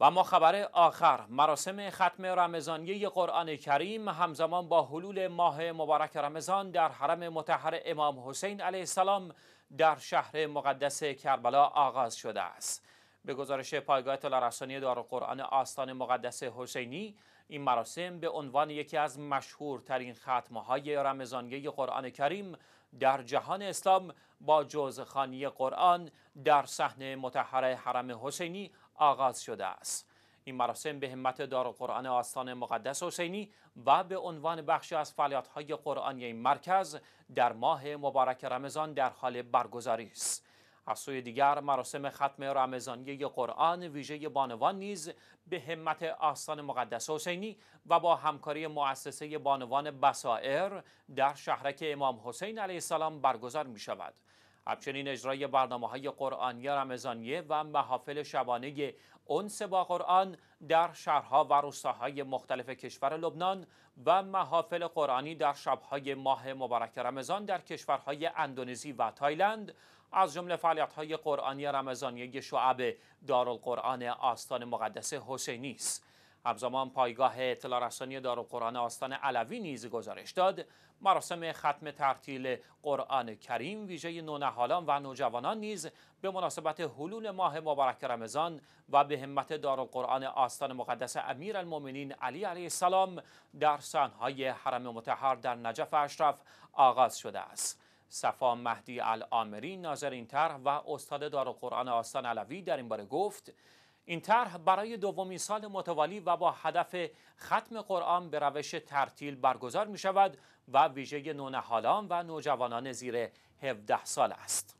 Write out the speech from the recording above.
و ما خبر آخر مراسم ختم رمضانی قرآن کریم همزمان با حلول ماه مبارک رمضان در حرم متحر امام حسین علیه السلام در شهر مقدس کربلا آغاز شده است به گزارش پایگاه اطلاع رسانی قرآن آستان مقدس حسینی این مراسم به عنوان یکی از مشهورترین های رمزانگی قرآن کریم در جهان اسلام با جوزخانی قرآن در صحنه متحره حرم حسینی آغاز شده است. این مراسم به همت قرآن آستان مقدس حسینی و به عنوان بخشی از فعالیت‌های قرآنی این مرکز در ماه مبارک رمضان در حال برگزاری است. از سوی دیگر مراسم ختم رمضانی قرآن ویژه بانوان نیز به همت آستان مقدس حسینی و با همکاری مؤسسه بانوان بسائر در شهرک امام حسین علیه السلام برگزار می شود. همچنین اجرای برنامه های قرآنی رمزانیه و محافل شبانه اونس با قرآن در شهرها و روستاهای مختلف کشور لبنان و محافل قرآنی در شبهای ماه مبارک رمضان در کشورهای اندونزی و تایلند از جمله فعالیت‌های قرآنی رمضانیه شعب دارالقرآن آستان مقدس حسینی است. همزمان پایگاه اطلاع رسانی قرآن آستان علوی نیز گزارش داد مراسم ختم ترتیل قرآن کریم ویژه نونهالان و نوجوانان نیز به مناسبت حلول ماه مبارک رمضان و به همت قرآن آستان مقدس امیرالمؤمنین علی علیه السلام در سنهای حرم متحر در نجف اشرف آغاز شده است صفا مهدی العامری ناظر این طرح و استاد قرآن آستان علوی در این باره گفت این طرح برای دومین سال متوالی و با هدف ختم قرآن به روش ترتیل برگزار می شود و ویژه نونهالان و نوجوانان زیر 17 سال است.